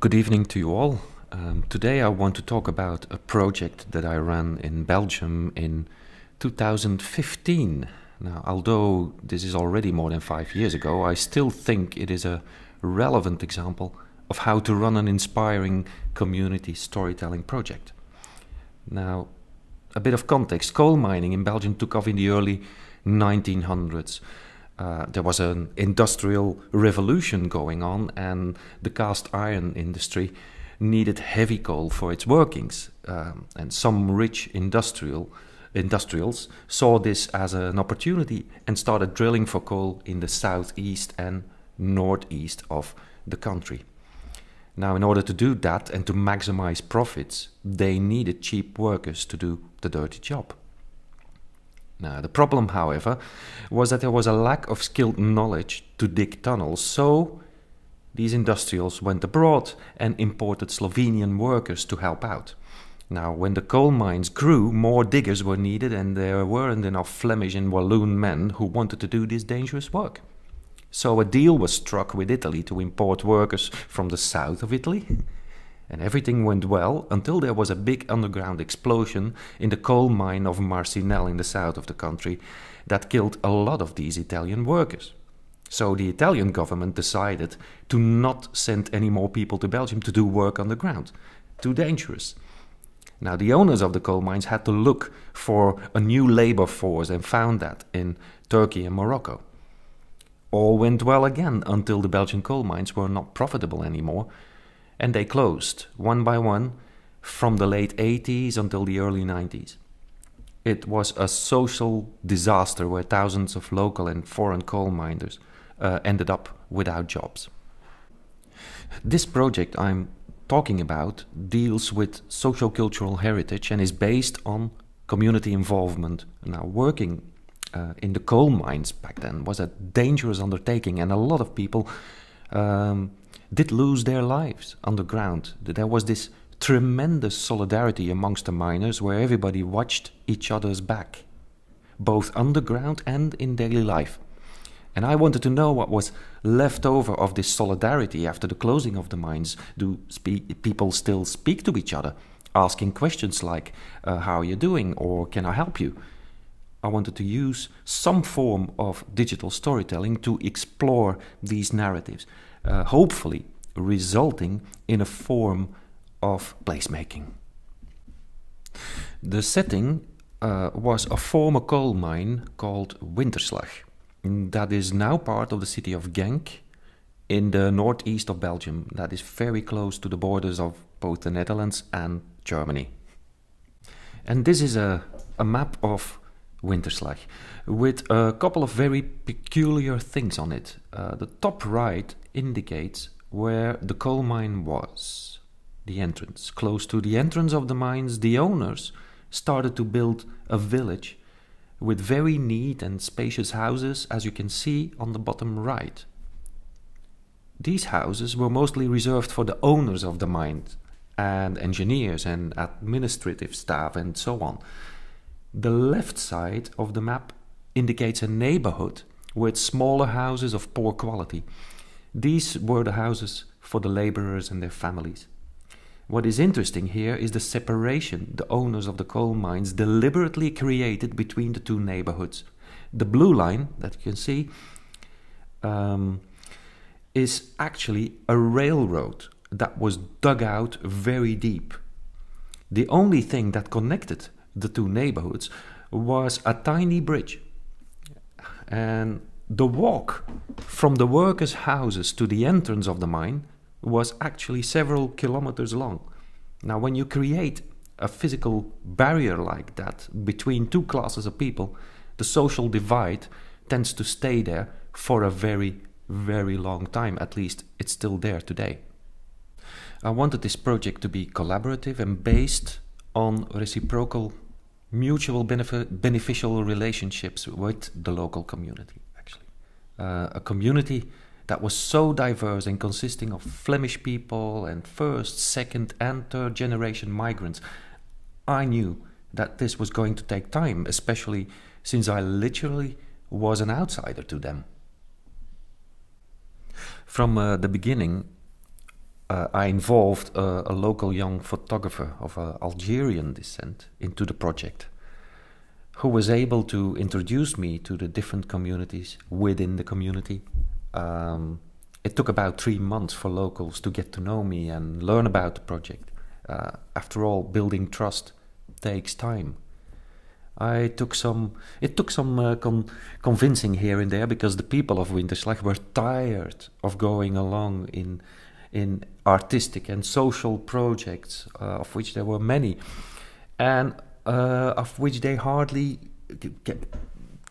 Good evening to you all. Um, today I want to talk about a project that I ran in Belgium in 2015. Now, although this is already more than five years ago, I still think it is a relevant example of how to run an inspiring community storytelling project. Now, a bit of context coal mining in Belgium took off in the early 1900s uh, there was an industrial revolution going on, and the cast iron industry needed heavy coal for its workings. Um, and some rich industrial industrials saw this as an opportunity and started drilling for coal in the southeast and northeast of the country. Now, in order to do that and to maximize profits, they needed cheap workers to do the dirty job. Now, the problem, however, was that there was a lack of skilled knowledge to dig tunnels, so these industrials went abroad and imported Slovenian workers to help out. Now, when the coal mines grew, more diggers were needed, and there weren't enough Flemish and Walloon men who wanted to do this dangerous work. So, a deal was struck with Italy to import workers from the south of Italy and everything went well until there was a big underground explosion in the coal mine of Marcinelle in the south of the country that killed a lot of these Italian workers. So the Italian government decided to not send any more people to Belgium to do work on the ground. Too dangerous. Now, the owners of the coal mines had to look for a new labor force and found that in Turkey and Morocco. All went well again until the Belgian coal mines were not profitable anymore and they closed one by one from the late 80s until the early 90s. It was a social disaster where thousands of local and foreign coal miners uh, ended up without jobs. This project I'm talking about deals with social cultural heritage and is based on community involvement. Now, working uh, in the coal mines back then was a dangerous undertaking, and a lot of people um, did lose their lives underground. There was this tremendous solidarity amongst the miners where everybody watched each other's back, both underground and in daily life. And I wanted to know what was left over of this solidarity after the closing of the mines. Do people still speak to each other, asking questions like, uh, How are you doing? or Can I help you? I wanted to use some form of digital storytelling to explore these narratives, uh, hopefully resulting in a form of placemaking. The setting uh, was a former coal mine called Winterslag that is now part of the city of Genk in the northeast of Belgium, that is very close to the borders of both the Netherlands and Germany. And this is a, a map of Winterslag with a couple of very peculiar things on it. Uh, the top right indicates where the coal mine was, the entrance. Close to the entrance of the mines, the owners started to build a village with very neat and spacious houses, as you can see on the bottom right. These houses were mostly reserved for the owners of the mine and engineers and administrative staff and so on the left side of the map indicates a neighborhood with smaller houses of poor quality. These were the houses for the laborers and their families. What is interesting here is the separation the owners of the coal mines deliberately created between the two neighborhoods. The blue line that you can see um, is actually a railroad that was dug out very deep. The only thing that connected the two neighborhoods was a tiny bridge. And the walk from the workers' houses to the entrance of the mine was actually several kilometers long. Now, when you create a physical barrier like that between two classes of people, the social divide tends to stay there for a very, very long time. At least it's still there today. I wanted this project to be collaborative and based on reciprocal mutual beneficial relationships with the local community, actually. Uh, a community that was so diverse and consisting of Flemish people and first, second, and third generation migrants. I knew that this was going to take time, especially since I literally was an outsider to them. From uh, the beginning, uh, I involved a, a, local young photographer of uh, Algerian descent into the project, who was able to introduce me to the different communities within the community. Um, it took about three months for locals to get to know me and learn about the project. Uh, after all, building trust takes time. I took some. It took some uh, con convincing here and there because the people of Winterslag were tired of going along in in artistic and social projects, uh, of which there were many, and uh, of which they hardly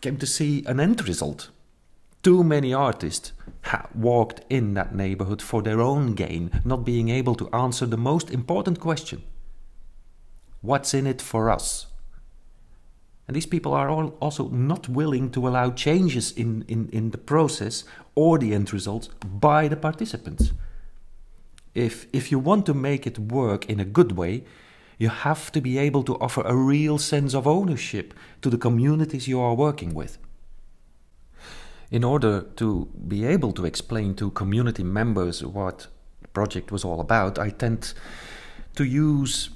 came to see an end result. Too many artists walked in that neighborhood for their own gain, not being able to answer the most important question What's in it for us? And these people are all also not willing to allow changes in, in, in the process or the end results by the participants if if you want to make it work in a good way, you have to be able to offer a real sense of ownership to the communities you are working with. In order to be able to explain to community members what the project was all about, I tend to use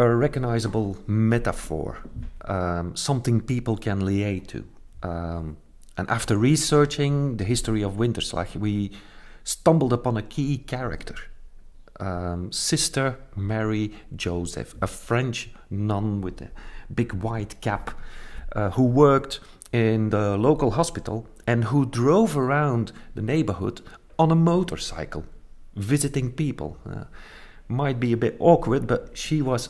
a recognizable metaphor, um, something people can relate to. Um, and after researching the history of Winterslag, we stumbled upon a key character um, Sister Mary Joseph, a French nun with a big white cap, uh, who worked in the local hospital and who drove around the neighborhood on a motorcycle visiting people. Uh, might be a bit awkward, but she was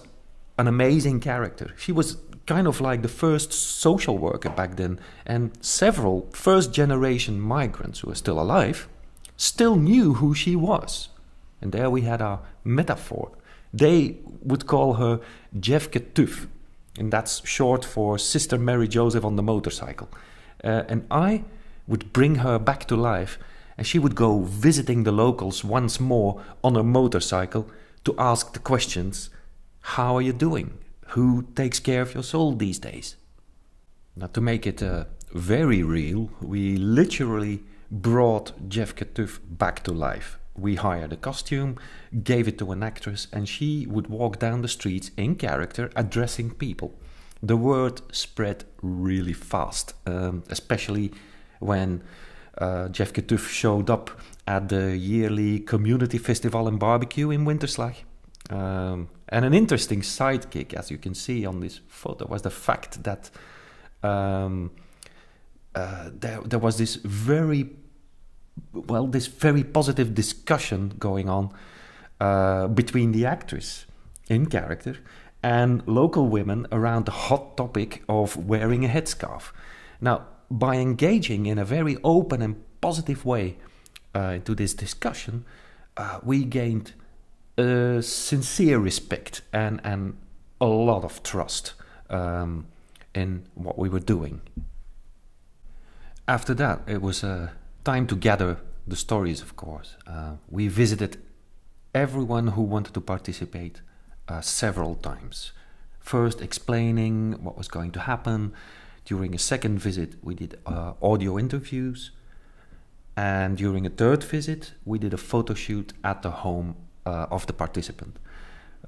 an amazing character. She was kind of like the first social worker back then, and several first generation migrants who are still alive still knew who she was. And there we had our metaphor. They would call her Jeff Tuf, and that's short for Sister Mary Joseph on the motorcycle. Uh, and I would bring her back to life, and she would go visiting the locals once more on her motorcycle to ask the questions How are you doing? Who takes care of your soul these days? Now, to make it uh, very real, we literally brought Jeff Tuf back to life we hired a costume, gave it to an actress, and she would walk down the streets in character addressing people. The word spread really fast, um, especially when uh, Jeff Getuf showed up at the yearly community festival and barbecue in Winterslag. Um, and an interesting sidekick, as you can see on this photo, was the fact that um, uh, there, there was this very well this very positive discussion going on uh, between the actress in character and local women around the hot topic of wearing a headscarf. Now, by engaging in a very open and positive way uh, to this discussion, uh, we gained a sincere respect and, and a lot of trust um, in what we were doing. After that, it was a time to gather the stories, of course. Uh, we visited everyone who wanted to participate uh, several times. First, explaining what was going to happen. During a second visit, we did uh, audio interviews. And during a third visit, we did a photo shoot at the home uh, of the participant.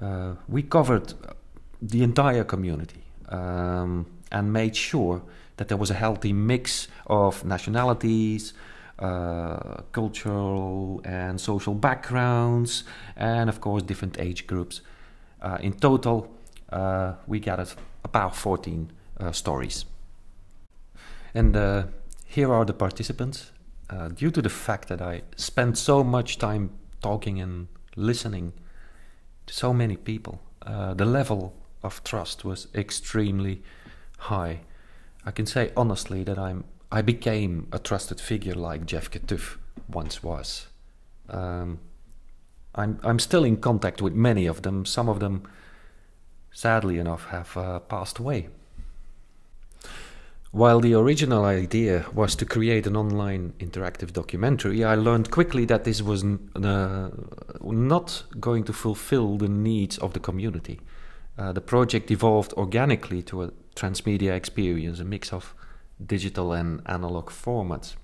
Uh, we covered the entire community um, and made sure that there was a healthy mix of nationalities, uh, cultural and social backgrounds, and of course, different age groups. Uh, in total, uh, we gathered about 14 uh, stories. And uh, here are the participants. Uh, due to the fact that I spent so much time talking and listening to so many people, the level of trust was extremely high. I can say honestly that I'm I became a trusted figure like Jeff Katuf once was. Um, I'm, I'm still in contact with many of them. Some of them, sadly enough, have uh, passed away. While the original idea was to create an online interactive documentary, I learned quickly that this was uh, not going to fulfill the needs of the community. Uh, the project evolved organically to a transmedia experience, a mix of digital and analog formats.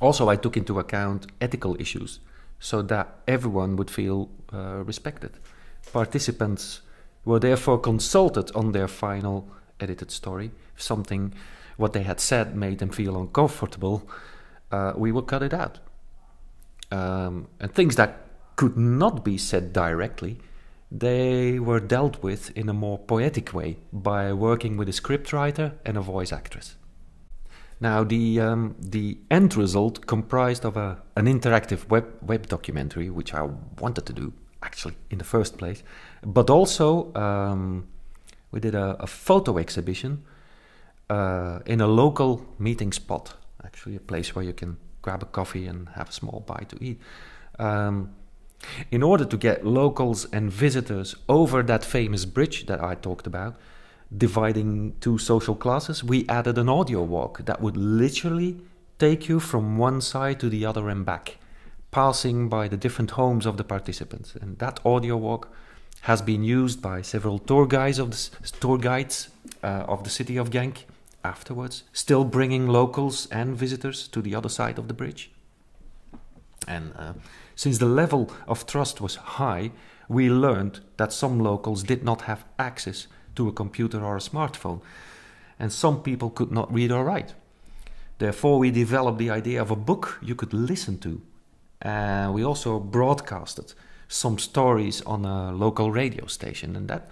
Also, I took into account ethical issues so that everyone would feel uh, respected. Participants were therefore consulted on their final edited story. If something, what they had said, made them feel uncomfortable, uh, we would cut it out. Um, and things that could not be said directly, they were dealt with in a more poetic way by working with a scriptwriter and a voice actress. Now, the, um, the end result comprised of a, an interactive web, web documentary, which I wanted to do actually in the first place, but also um, we did a, a photo exhibition uh, in a local meeting spot, actually, a place where you can grab a coffee and have a small bite to eat. Um, in order to get locals and visitors over that famous bridge that I talked about, dividing two social classes, we added an audio walk that would literally take you from one side to the other and back, passing by the different homes of the participants. And that audio walk has been used by several tour guides of the, tour guides uh, of the city of Genk afterwards, still bringing locals and visitors to the other side of the bridge. And uh, since the level of trust was high, we learned that some locals did not have access to a computer or a smartphone. And some people could not read or write. Therefore, we developed the idea of a book you could listen to. And uh, we also broadcasted some stories on a local radio station, and that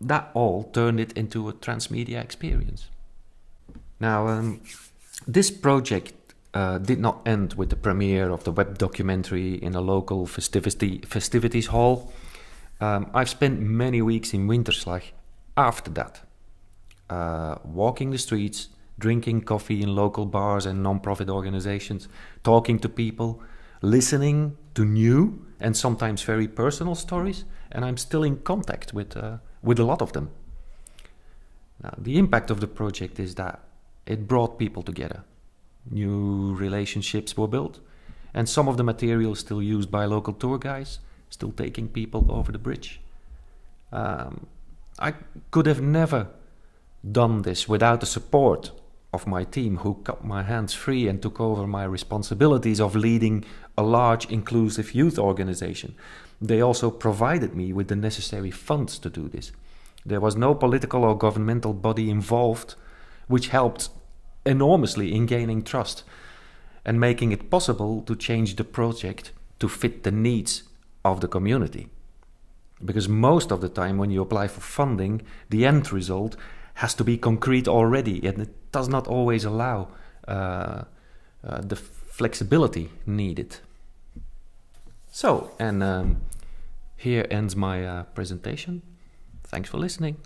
that all turned it into a transmedia experience. Now, um, this project uh, did not end with the premiere of the web documentary in a local festivity festivities hall. Um, I've spent many weeks in Winterslag after that, uh, walking the streets, drinking coffee in local bars and non-profit organizations, talking to people, listening to new and sometimes very personal stories, and I'm still in contact with, uh, with a lot of them. Now, the impact of the project is that it brought people together. New relationships were built, and some of the material is still used by local tour guides still taking people over the bridge. Um, I could have never done this without the support of my team, who cut my hands free and took over my responsibilities of leading a large inclusive youth organization. They also provided me with the necessary funds to do this. There was no political or governmental body involved, which helped enormously in gaining trust and making it possible to change the project to fit the needs of the community. Because most of the time, when you apply for funding, the end result has to be concrete already, and it does not always allow uh, uh, the flexibility needed. So, and um, here ends my uh, presentation. Thanks for listening.